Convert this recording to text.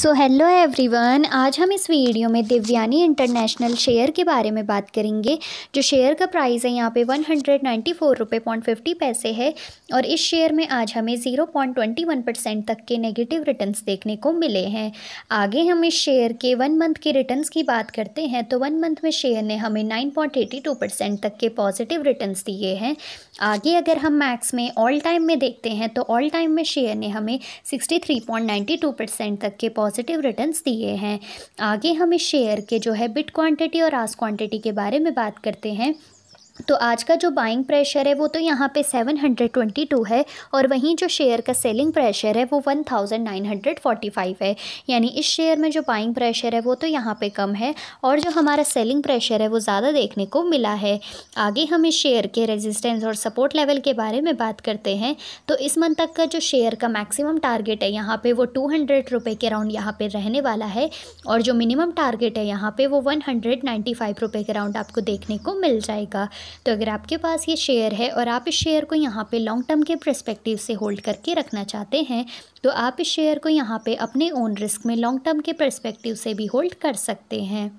so hello everyone आज हम इस वीडियो में दिव्यानी इंटरनेशनल शेयर के बारे में बात करेंगे जो शेयर का प्राइस है यहाँ पे वन हंड्रेड नाइन्टी फोर रुपये पॉइंट फिफ्टी पैसे है और इस शेयर में आज हमें zero point twenty one percent तक के नेगेटिव रिटर्न्स देखने को मिले हैं आगे हम इस शेयर के वन मंथ के रिटर्न की बात करते हैं तो वन मंथ में शेयर ने हमें nine point eighty two percent तक के पॉजिटिव रिटर्न दिए हैं आगे अगर हम मैक्स में ऑल टाइम में देखते हैं तो ऑल टाइम में शेयर ने हमें sixty three point ninety two percent तक के पॉजिटिव रिटर्न दिए हैं आगे हम इस शेयर के जो है बिट क्वांटिटी और आस क्वांटिटी के बारे में बात करते हैं तो आज का जो बाइंग प्रेशर है वो तो यहाँ पे 722 है और वहीं जो शेयर का सेलिंग प्रेशर है वो 1945 है यानी इस शेयर में जो बाइंग प्रेशर है वो तो यहाँ पे कम है और जो हमारा सेलिंग प्रेशर है वो ज़्यादा देखने को मिला है आगे हम इस शेयर के रेजिस्टेंस और सपोर्ट लेवल के बारे में बात करते हैं तो इस मंथ तक का जो शेयर का मैक्सिमम टारगेट है यहाँ पर वो टू हंड्रेड रुपये के राउंड यहाँ पर रहने वाला है और जो मिनिमम टारगेट है यहाँ पर वो वन हंड्रेड नाइन्टी फाइव रुपये के राउंड आपको देखने को मिल जाएगा तो अगर आपके पास ये शेयर है और आप इस शेयर को यहाँ पे लॉन्ग टर्म के प्रस्पेक्टिव से होल्ड करके रखना चाहते हैं तो आप इस शेयर को यहाँ पे अपने ओन रिस्क में लॉन्ग टर्म के प्रस्पेक्टिव से भी होल्ड कर सकते हैं